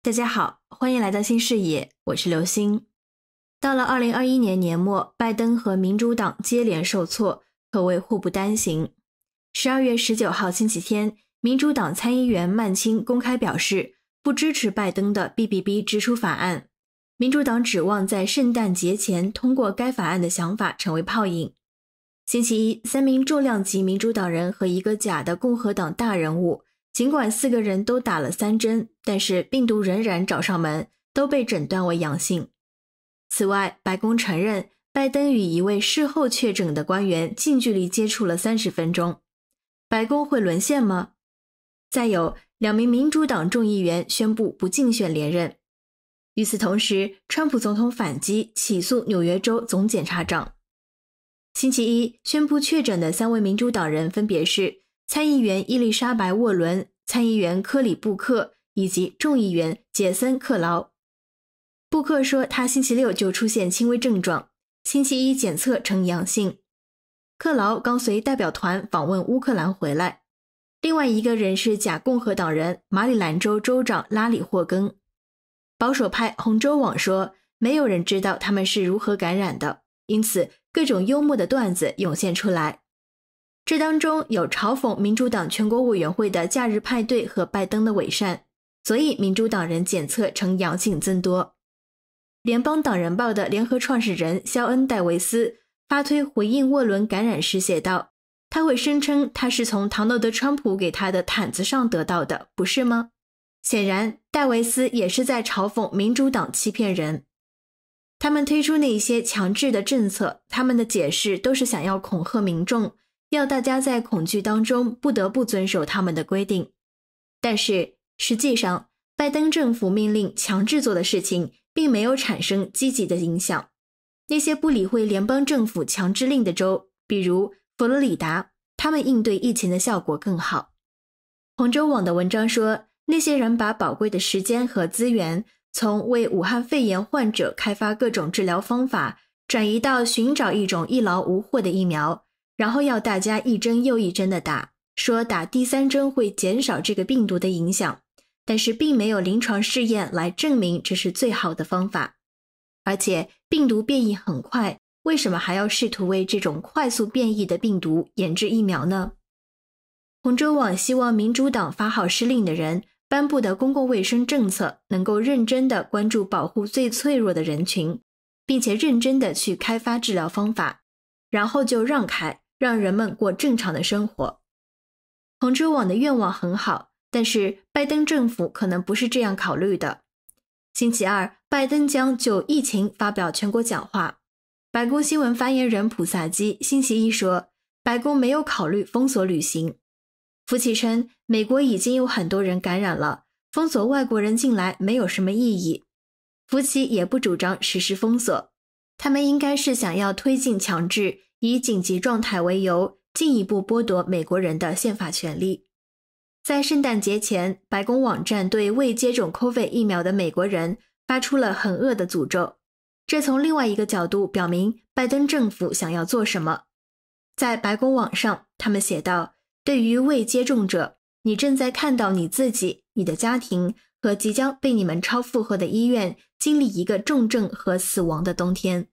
大家好，欢迎来到新视野，我是刘星。到了二零二一年年末，拜登和民主党接连受挫，可谓祸不单行。十二月十九号星期天，民主党参议员曼青公开表示不支持拜登的 BBB 支出法案。民主党指望在圣诞节前通过该法案的想法成为泡影。星期一，三名重量级民主党人和一个假的共和党大人物。尽管四个人都打了三针，但是病毒仍然找上门，都被诊断为阳性。此外，白宫承认拜登与一位事后确诊的官员近距离接触了三十分钟。白宫会沦陷吗？再有，两名民主党众议员宣布不竞选连任。与此同时，川普总统反击起诉纽约州总检察长。星期一宣布确诊的三位民主党人分别是。参议员伊丽莎白·沃伦、参议员科里·布克以及众议员杰森·克劳。布克说，他星期六就出现轻微症状，星期一检测呈阳性。克劳刚随代表团访问乌克兰回来。另外一个人是假共和党人、马里兰州州长拉里·霍根。保守派红州网说，没有人知道他们是如何感染的，因此各种幽默的段子涌现出来。这当中有嘲讽民主党全国委员会的假日派对和拜登的伪善，所以民主党人检测呈阳性增多。联邦党人报的联合创始人肖恩·戴维斯发推回应沃伦感染时写道：“他会声称他是从唐纳德·川普给他的毯子上得到的，不是吗？”显然，戴维斯也是在嘲讽民主党欺骗人。他们推出那些强制的政策，他们的解释都是想要恐吓民众。要大家在恐惧当中不得不遵守他们的规定，但是实际上，拜登政府命令强制做的事情并没有产生积极的影响。那些不理会联邦政府强制令的州，比如佛罗里达，他们应对疫情的效果更好。彭州网的文章说，那些人把宝贵的时间和资源从为武汉肺炎患者开发各种治疗方法，转移到寻找一种一劳无获的疫苗。然后要大家一针又一针的打，说打第三针会减少这个病毒的影响，但是并没有临床试验来证明这是最好的方法。而且病毒变异很快，为什么还要试图为这种快速变异的病毒研制疫苗呢？红州网希望民主党发号施令的人颁布的公共卫生政策能够认真的关注保护最脆弱的人群，并且认真的去开发治疗方法，然后就让开。让人们过正常的生活。彭州网的愿望很好，但是拜登政府可能不是这样考虑的。星期二，拜登将就疫情发表全国讲话。白宫新闻发言人普萨基星期一说，白宫没有考虑封锁旅行。福奇称，美国已经有很多人感染了，封锁外国人进来没有什么意义。福奇也不主张实施封锁，他们应该是想要推进强制。以紧急状态为由，进一步剥夺美国人的宪法权利。在圣诞节前，白宫网站对未接种 COVID 疫苗的美国人发出了很恶的诅咒。这从另外一个角度表明，拜登政府想要做什么。在白宫网上，他们写道：“对于未接种者，你正在看到你自己、你的家庭和即将被你们超负荷的医院经历一个重症和死亡的冬天。”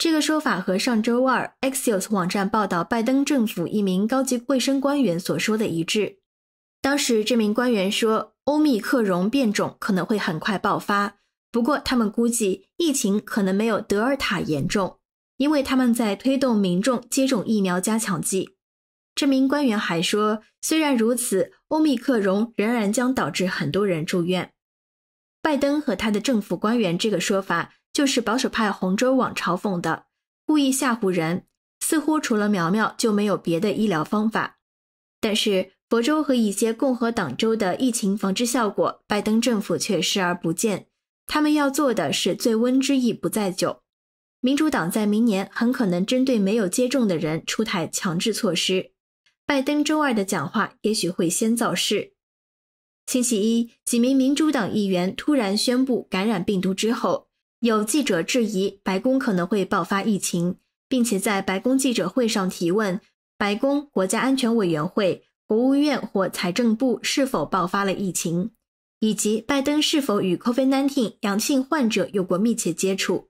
这个说法和上周二 Axios 网站报道拜登政府一名高级卫生官员所说的一致。当时这名官员说，欧密克戎变种可能会很快爆发，不过他们估计疫情可能没有德尔塔严重，因为他们在推动民众接种疫苗加强剂。这名官员还说，虽然如此，欧密克戎仍然将导致很多人住院。拜登和他的政府官员这个说法。就是保守派红州网嘲讽的，故意吓唬人。似乎除了苗苗就没有别的医疗方法。但是佛州和一些共和党州的疫情防治效果，拜登政府却视而不见。他们要做的是醉翁之意不在酒。民主党在明年很可能针对没有接种的人出台强制措施。拜登周二的讲话也许会先造势。星期一，几名民主党议员突然宣布感染病毒之后。有记者质疑白宫可能会爆发疫情，并且在白宫记者会上提问：白宫国家安全委员会、国务院或财政部是否爆发了疫情，以及拜登是否与 COVID-19 阳性患者有过密切接触。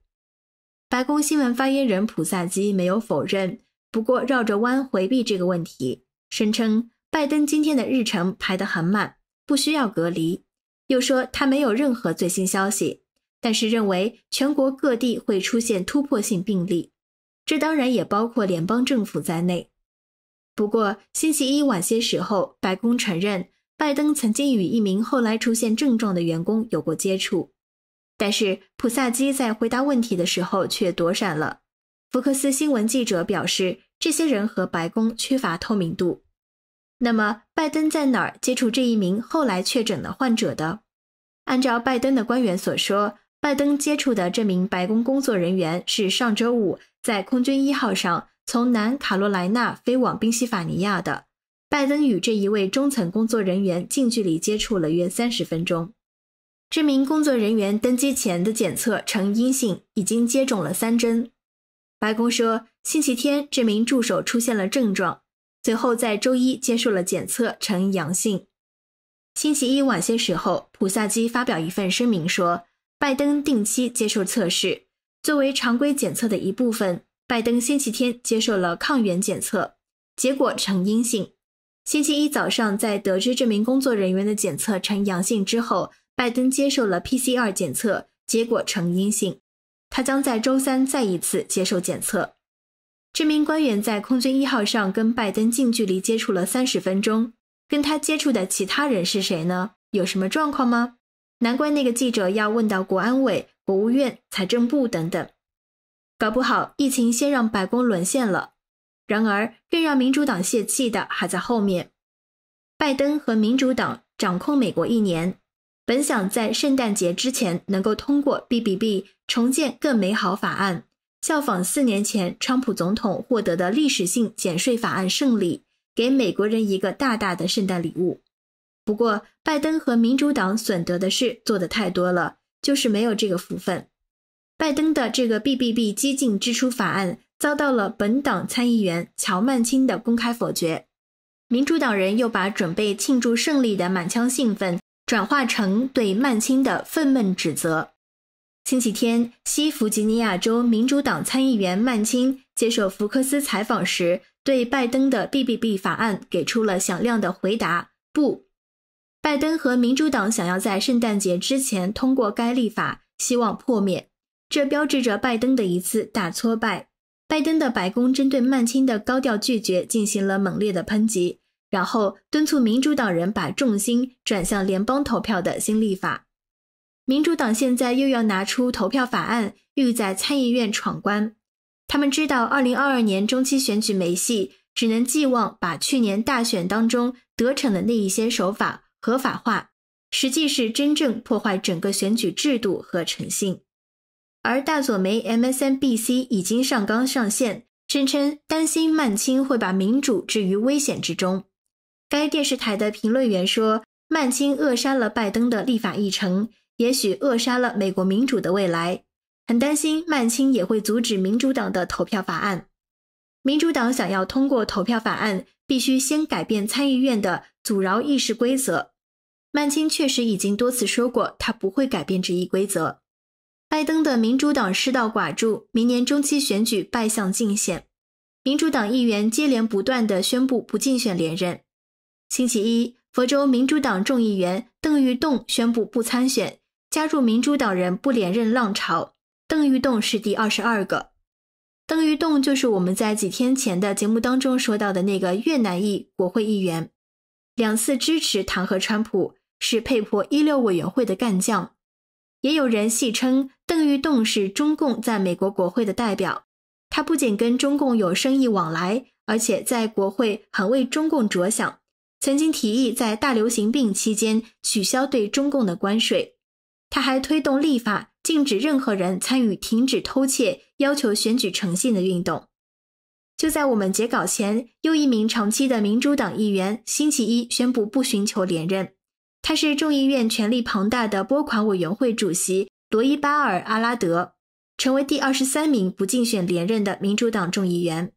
白宫新闻发言人普萨基没有否认，不过绕着弯回避这个问题，声称拜登今天的日程排得很满，不需要隔离，又说他没有任何最新消息。但是认为全国各地会出现突破性病例，这当然也包括联邦政府在内。不过星期一晚些时候，白宫承认拜登曾经与一名后来出现症状的员工有过接触，但是普萨基在回答问题的时候却躲闪了。福克斯新闻记者表示，这些人和白宫缺乏透明度。那么，拜登在哪儿接触这一名后来确诊的患者的？按照拜登的官员所说。拜登接触的这名白宫工作人员是上周五在空军一号上从南卡罗来纳飞往宾夕法尼亚的。拜登与这一位中层工作人员近距离接触了约三十分钟。这名工作人员登机前的检测呈阴性，已经接种了三针。白宫说，星期天这名助手出现了症状，随后在周一接受了检测呈阳性。星期一晚些时候，普萨基发表一份声明说。拜登定期接受测试，作为常规检测的一部分。拜登星期天接受了抗原检测，结果呈阴性。星期一早上，在得知这名工作人员的检测呈阳性之后，拜登接受了 PCR 检测，结果呈阴性。他将在周三再一次接受检测。这名官员在空军一号上跟拜登近距离接触了三十分钟，跟他接触的其他人是谁呢？有什么状况吗？难怪那个记者要问到国安委、国务院、财政部等等，搞不好疫情先让白宫沦陷了。然而，更让民主党泄气的还在后面。拜登和民主党掌控美国一年，本想在圣诞节之前能够通过《BBB 重建更美好法案》，效仿四年前川普总统获得的历史性减税法案胜利，给美国人一个大大的圣诞礼物。不过，拜登和民主党损得的事做得太多了，就是没有这个福分。拜登的这个 BBB 激进支出法案遭到了本党参议员乔·曼青的公开否决。民主党人又把准备庆祝胜利的满腔兴奋转化成对曼青的愤懑指责。星期天，西弗吉尼亚州民主党参议员曼青接受福克斯采访时，对拜登的 BBB 法案给出了响亮的回答：不。拜登和民主党想要在圣诞节之前通过该立法，希望破灭，这标志着拜登的一次大挫败。拜登的白宫针对曼青的高调拒绝进行了猛烈的抨击，然后敦促民主党人把重心转向联邦投票的新立法。民主党现在又要拿出投票法案，欲在参议院闯关。他们知道2022年中期选举没戏，只能寄望把去年大选当中得逞的那一些手法。合法化，实际是真正破坏整个选举制度和诚信。而大左媒 MSNBC 已经上纲上线，声称担心曼青会把民主置于危险之中。该电视台的评论员说，曼青扼杀了拜登的立法议程，也许扼杀了美国民主的未来。很担心曼青也会阻止民主党的投票法案。民主党想要通过投票法案，必须先改变参议院的阻挠议事规则。曼青确实已经多次说过，他不会改变这一规则。拜登的民主党失道寡助，明年中期选举败相尽显。民主党议员接连不断的宣布不竞选连任。星期一，佛州民主党众议员邓玉栋宣布不参选，加入民主党人不连任浪潮。邓玉栋是第二十二个。邓玉栋就是我们在几天前的节目当中说到的那个越南裔国会议员，两次支持弹劾川普，是佩珀一六委员会的干将。也有人戏称邓玉栋是中共在美国国会的代表。他不仅跟中共有生意往来，而且在国会很为中共着想，曾经提议在大流行病期间取消对中共的关税。他还推动立法。禁止任何人参与停止偷窃、要求选举诚信的运动。就在我们截稿前，又一名长期的民主党议员星期一宣布不寻求连任。他是众议院权力庞大的拨款委员会主席罗伊·巴尔·阿拉德，成为第二十三名不竞选连任的民主党众议员。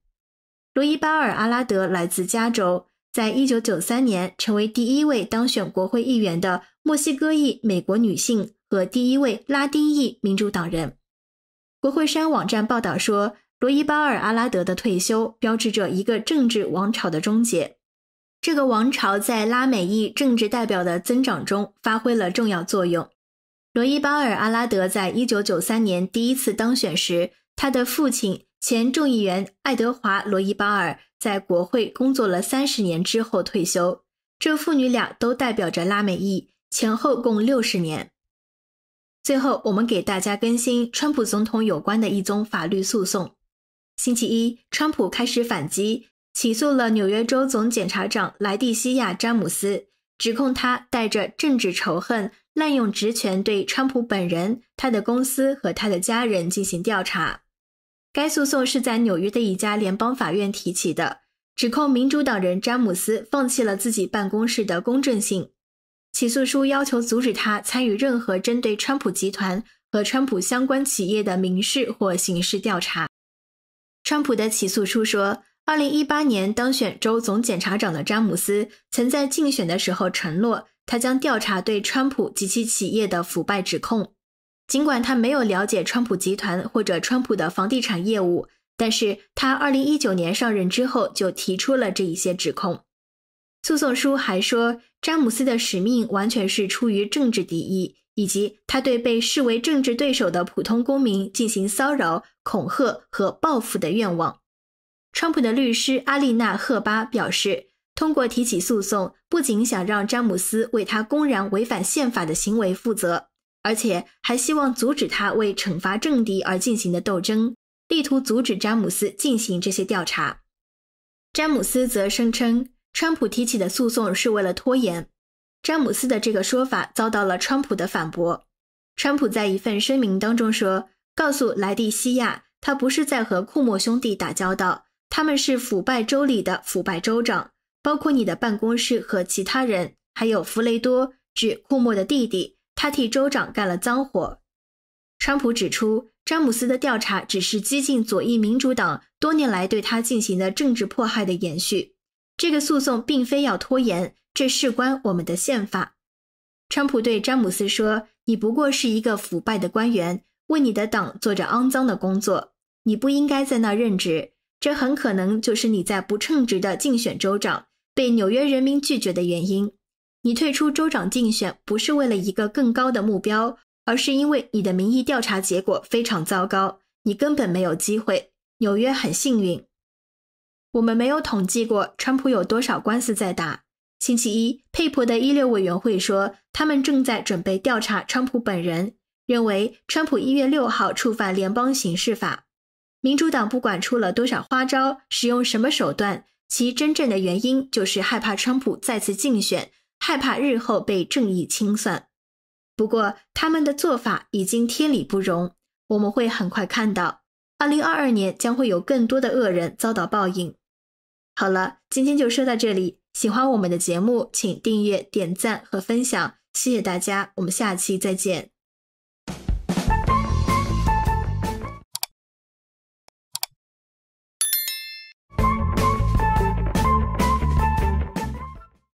罗伊·巴尔·阿拉德来自加州，在一九九三年成为第一位当选国会议员的墨西哥裔美国女性。和第一位拉丁裔民主党人，国会山网站报道说，罗伊巴尔阿拉德的退休标志着一个政治王朝的终结。这个王朝在拉美裔政治代表的增长中发挥了重要作用。罗伊巴尔阿拉德在一九九三年第一次当选时，他的父亲前众议员爱德华罗伊巴尔在国会工作了三十年之后退休。这父女俩都代表着拉美裔，前后共六十年。最后，我们给大家更新川普总统有关的一宗法律诉讼。星期一，川普开始反击，起诉了纽约州总检察长莱蒂西亚·詹姆斯，指控他带着政治仇恨滥用职权，对川普本人、他的公司和他的家人进行调查。该诉讼是在纽约的一家联邦法院提起的，指控民主党人詹姆斯放弃了自己办公室的公正性。起诉书要求阻止他参与任何针对川普集团和川普相关企业的民事或刑事调查。川普的起诉书说，二零一八年当选州总检察长的詹姆斯曾在竞选的时候承诺，他将调查对川普及其企业的腐败指控。尽管他没有了解川普集团或者川普的房地产业务，但是他二零一九年上任之后就提出了这一些指控。诉讼书还说。詹姆斯的使命完全是出于政治敌意，以及他对被视为政治对手的普通公民进行骚扰、恐吓和报复的愿望。川普的律师阿丽娜·赫巴表示，通过提起诉讼，不仅想让詹姆斯为他公然违反宪法的行为负责，而且还希望阻止他为惩罚政敌而进行的斗争，力图阻止詹姆斯进行这些调查。詹姆斯则声称。川普提起的诉讼是为了拖延。詹姆斯的这个说法遭到了川普的反驳。川普在一份声明当中说：“告诉莱蒂西亚，他不是在和库莫兄弟打交道，他们是腐败州里的腐败州长，包括你的办公室和其他人，还有弗雷多，指库莫的弟弟，他替州长干了脏活。”川普指出，詹姆斯的调查只是激进左翼民主党多年来对他进行的政治迫害的延续。这个诉讼并非要拖延，这事关我们的宪法。川普对詹姆斯说：“你不过是一个腐败的官员，为你的党做着肮脏的工作。你不应该在那任职。这很可能就是你在不称职的竞选州长被纽约人民拒绝的原因。你退出州长竞选不是为了一个更高的目标，而是因为你的民意调查结果非常糟糕，你根本没有机会。纽约很幸运。”我们没有统计过川普有多少官司在打。星期一，佩珀的一流委员会说，他们正在准备调查川普本人，认为川普一月六号触犯联邦刑事法。民主党不管出了多少花招，使用什么手段，其真正的原因就是害怕川普再次竞选，害怕日后被正义清算。不过，他们的做法已经天理不容。我们会很快看到，二零二二年将会有更多的恶人遭到报应。好了，今天就说到这里。喜欢我们的节目，请订阅、点赞和分享，谢谢大家，我们下期再见。